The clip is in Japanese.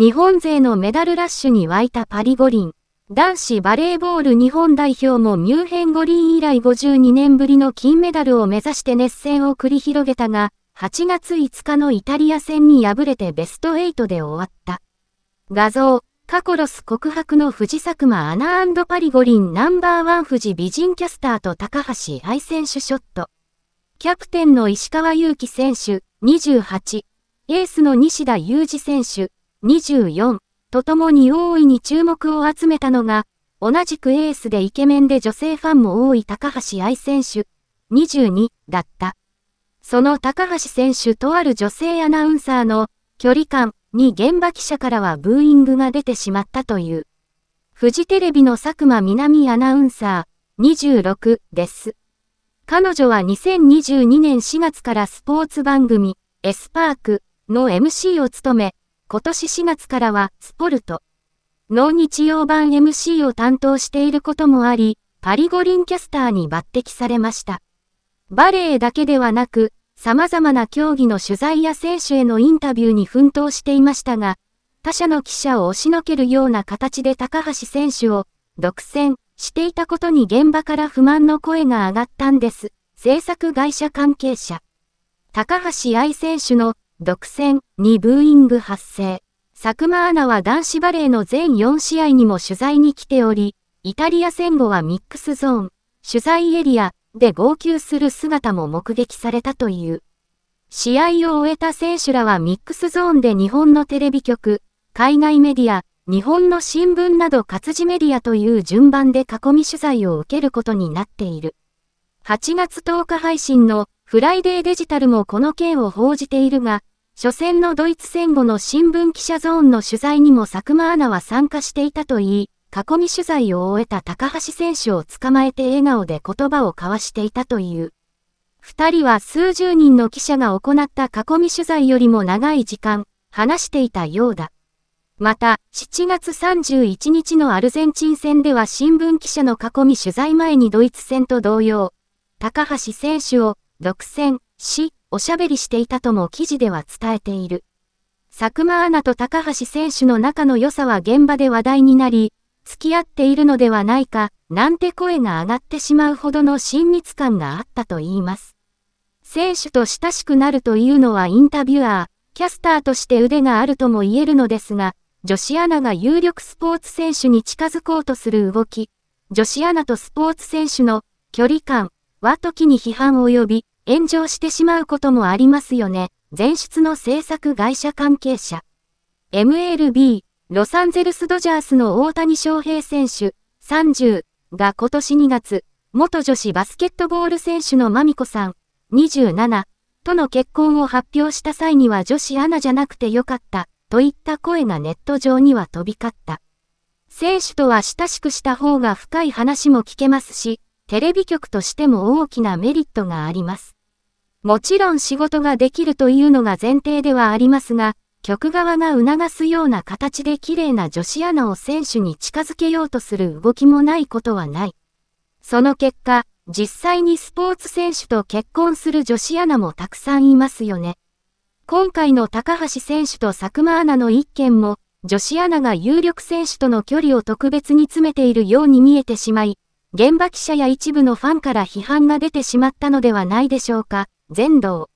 日本勢のメダルラッシュに沸いたパリ五輪。男子バレーボール日本代表もミュンヘン五輪以来52年ぶりの金メダルを目指して熱戦を繰り広げたが、8月5日のイタリア戦に敗れてベスト8で終わった。画像、カコロス告白の藤佐久間アナパリ五輪ナンバーワン富士美人キャスターと高橋愛選手ショット。キャプテンの石川祐希選手、28。エースの西田裕二選手、24とともに大いに注目を集めたのが、同じくエースでイケメンで女性ファンも多い高橋愛選手、22だった。その高橋選手とある女性アナウンサーの距離感に現場記者からはブーイングが出てしまったという。フジテレビの佐久間南アナウンサー、26です。彼女は2022年4月からスポーツ番組、エスパークの MC を務め、今年4月からはスポルト、脳日曜版 MC を担当していることもあり、パリ五輪キャスターに抜擢されました。バレエだけではなく、様々な競技の取材や選手へのインタビューに奮闘していましたが、他社の記者を押しのけるような形で高橋選手を独占していたことに現場から不満の声が上がったんです。制作会社関係者。高橋愛選手の独占にブーイング発生。佐久間アナは男子バレーの全4試合にも取材に来ており、イタリア戦後はミックスゾーン、取材エリアで号泣する姿も目撃されたという。試合を終えた選手らはミックスゾーンで日本のテレビ局、海外メディア、日本の新聞など活字メディアという順番で囲み取材を受けることになっている。8月10日配信のフライデーデジタルもこの件を報じているが、初戦のドイツ戦後の新聞記者ゾーンの取材にも佐久間アナは参加していたといい、囲み取材を終えた高橋選手を捕まえて笑顔で言葉を交わしていたという。二人は数十人の記者が行った囲み取材よりも長い時間、話していたようだ。また、7月31日のアルゼンチン戦では新聞記者の囲み取材前にドイツ戦と同様、高橋選手を独占し、おしゃべりしていたとも記事では伝えている。佐久間アナと高橋選手の仲の良さは現場で話題になり、付き合っているのではないか、なんて声が上がってしまうほどの親密感があったと言います。選手と親しくなるというのはインタビュアー、キャスターとして腕があるとも言えるのですが、女子アナが有力スポーツ選手に近づこうとする動き、女子アナとスポーツ選手の距離感は時に批判を呼び、炎上してしまうこともありますよね。前出の制作会社関係者。MLB、ロサンゼルスドジャースの大谷翔平選手、30が今年2月、元女子バスケットボール選手のまみこさん、27との結婚を発表した際には女子アナじゃなくてよかった、といった声がネット上には飛び交った。選手とは親しくした方が深い話も聞けますし、テレビ局としても大きなメリットがあります。もちろん仕事ができるというのが前提ではありますが、局側が促すような形で綺麗な女子アナを選手に近づけようとする動きもないことはない。その結果、実際にスポーツ選手と結婚する女子アナもたくさんいますよね。今回の高橋選手と佐久間アナの一件も、女子アナが有力選手との距離を特別に詰めているように見えてしまい、現場記者や一部のファンから批判が出てしまったのではないでしょうか。全道。